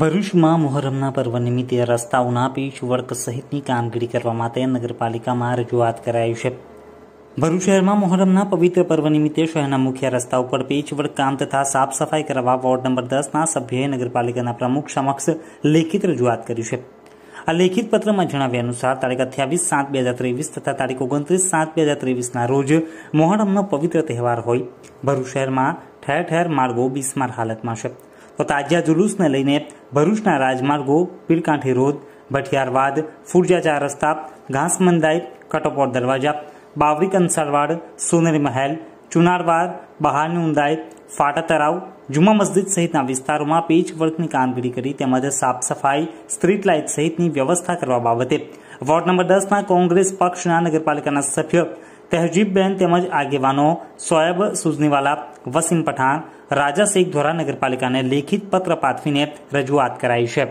ભરૂચમાં મોહરમના પર્વ નિમિત્તે રસ્તાઓના પીચ વર્ક સહિતની કામગીરી કરવા માટે નગરપાલિકામાં રજૂઆત કરાઈ છે ભરૂચ શહેરમાં મોહરમના પવિત્ર પર્વ નિમિત્તે શહેરના મુખ્ય રસ્તા ઉપર પીચ વર્ક કામ તથા સાફ સફાઈ કરવા વોર્ડ નંબર દસના સભ્યએ નગરપાલિકાના પ્રમુખ સમક્ષ લેખિત રજૂઆત કરી છે આ લેખિત પત્રમાં જણાવ્યા અનુસાર તારીખ અઠ્યાવીસ સાત બે હજાર ત્રેવીસ તથા તારીખ ઓગણત્રીસ સાત બે હજાર ત્રેવીસના રોજ મોહરમનો પવિત્ર તહેવાર હોય ભરૂચ શહેરમાં ઠેર ઠેર માર્ગો બિસ્માર હાલતમાં છે તો તાજિયા જુલુસને લઈને ભરૂચના રાજમાર્ગો પીરકાંઠી રોડ ભઠિયારવાદ ફુરજા ચાર રસ્તા ઘાસમંદાઈ કટોપોર દરવાજા બાવરી કંસારવાડ સોનેરી મહેલ ચુનારવાડ બહારની ઊંડાઈ ફાટા તરાવ જુમા મસ્જિદ સહિતના વિસ્તારોમાં પેચ વર્કની કામગીરી કરી તેમજ સાફ સફાઈ સ્ટ્રીટ લાઇટ સહિતની વ્યવસ્થા કરવા બાબતે વોર્ડ નંબર દસના કોંગ્રેસ પક્ષના નગરપાલિકાના સભ્ય તહજીબબેન તેમજ આગેવાનો સોયબ સુઝનીવાલા વસીમ પઠાણ રાજા શેખ દ્વારા નગરપાલિકાને લેખિત પત્ર પાઠવીને રજૂઆત કરાઈ છે